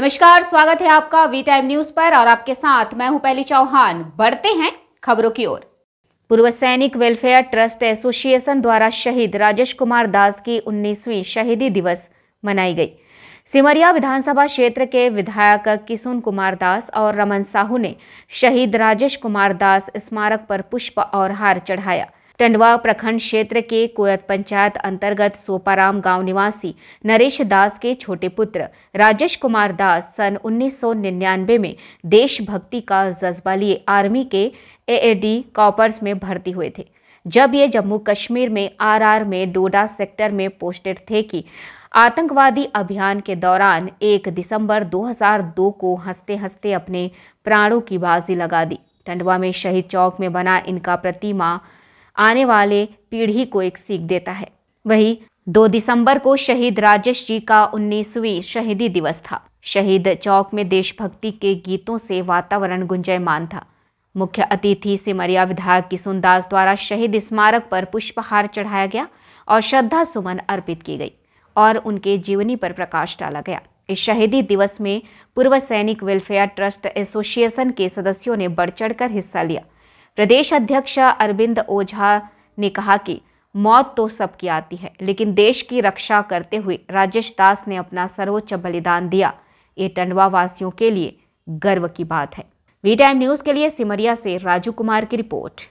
नमस्कार स्वागत है आपका वी टाइम न्यूज पर और आपके साथ मैं हूं पहली चौहान बढ़ते हैं खबरों की ओर पूर्व सैनिक वेलफेयर ट्रस्ट एसोसिएशन द्वारा शहीद राजेश कुमार दास की 19वीं शहीदी दिवस मनाई गई सिमरिया विधानसभा क्षेत्र के विधायक किशुन कुमार दास और रमन साहू ने शहीद राजेश कुमार दास स्मारक पर पुष्प और हार चढ़ाया टंडवा प्रखंड क्षेत्र के कोयत पंचायत अंतर्गत सोपाराम गांव निवासी नरेश दास के छोटे पुत्र राजेश कुमार दास सन 1999 में देशभक्ति का जज्बा लिए आर्मी के एएडी कॉपर्स में भर्ती हुए थे जब ये जम्मू कश्मीर में आरआर में डोडा सेक्टर में पोस्टेड थे कि आतंकवादी अभियान के दौरान 1 दिसंबर 2002 को हंसते हंसते अपने प्राणों की बाजी लगा दी टंडवा में शहीद चौक में बना इनका प्रतिमा आने वाले पीढ़ी को एक सीख देता है वही दो दिसंबर को शहीद राजेश जी का उन्नीसवी शहीदी दिवस था शहीद चौक में देशभक्ति के गीतों से वातावरण गुंजयमान था मुख्य अतिथि सिमरिया विधायक किशुन दास द्वारा शहीद स्मारक पर पुष्पहार चढ़ाया गया और श्रद्धा सुमन अर्पित की गई और उनके जीवनी पर प्रकाश डाला गया इस शहीदी दिवस में पूर्व सैनिक वेलफेयर ट्रस्ट एसोसिएशन के सदस्यों ने बढ़ चढ़कर हिस्सा लिया प्रदेश अध्यक्ष अरविंद ओझा ने कहा कि मौत तो सबकी आती है लेकिन देश की रक्षा करते हुए राजेश दास ने अपना सर्वोच्च बलिदान दिया ये टंडवा वासियों के लिए गर्व की बात है वी टाइम न्यूज के लिए सिमरिया से राजू कुमार की रिपोर्ट